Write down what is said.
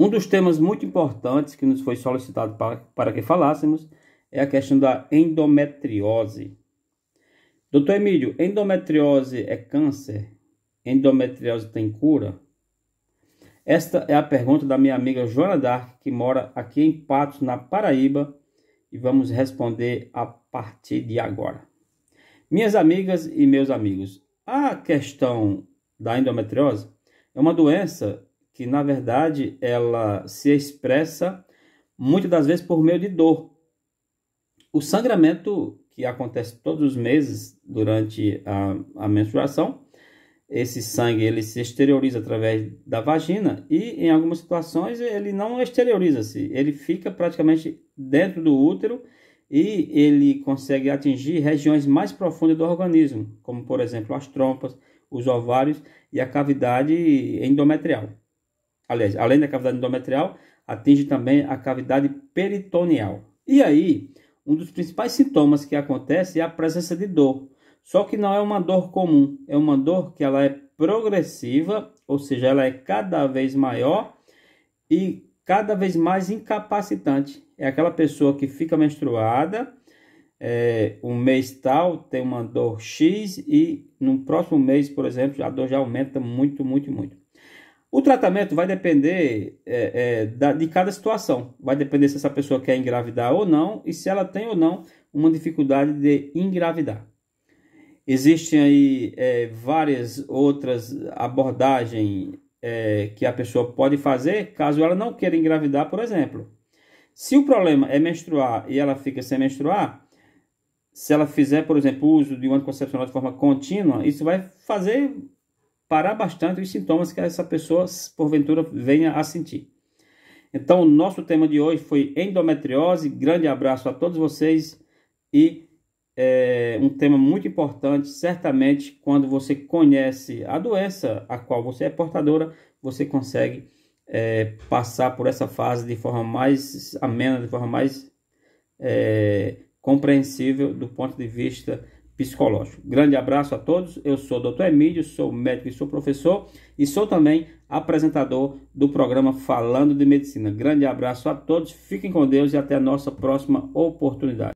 Um dos temas muito importantes que nos foi solicitado para, para que falássemos é a questão da endometriose. Doutor Emílio, endometriose é câncer? Endometriose tem cura? Esta é a pergunta da minha amiga Joana Dark, que mora aqui em Patos, na Paraíba, e vamos responder a partir de agora. Minhas amigas e meus amigos, a questão da endometriose é uma doença que na verdade ela se expressa muitas das vezes por meio de dor. O sangramento que acontece todos os meses durante a, a menstruação, esse sangue ele se exterioriza através da vagina e em algumas situações ele não exterioriza-se, ele fica praticamente dentro do útero e ele consegue atingir regiões mais profundas do organismo, como por exemplo as trompas, os ovários e a cavidade endometrial aliás, além da cavidade endometrial, atinge também a cavidade peritoneal. E aí, um dos principais sintomas que acontece é a presença de dor. Só que não é uma dor comum, é uma dor que ela é progressiva, ou seja, ela é cada vez maior e cada vez mais incapacitante. É aquela pessoa que fica menstruada, é, um mês tal tem uma dor X e no próximo mês, por exemplo, a dor já aumenta muito, muito, muito. O tratamento vai depender é, é, da, de cada situação. Vai depender se essa pessoa quer engravidar ou não e se ela tem ou não uma dificuldade de engravidar. Existem aí é, várias outras abordagens é, que a pessoa pode fazer caso ela não queira engravidar, por exemplo. Se o problema é menstruar e ela fica sem menstruar, se ela fizer, por exemplo, uso de um anticoncepcional de forma contínua, isso vai fazer parar bastante os sintomas que essa pessoa, porventura, venha a sentir. Então, o nosso tema de hoje foi endometriose. Grande abraço a todos vocês e é, um tema muito importante. Certamente, quando você conhece a doença a qual você é portadora, você consegue é, passar por essa fase de forma mais amena, de forma mais é, compreensível do ponto de vista psicológico. Grande abraço a todos. Eu sou o Dr. Emílio, sou médico e sou professor e sou também apresentador do programa Falando de Medicina. Grande abraço a todos. Fiquem com Deus e até a nossa próxima oportunidade.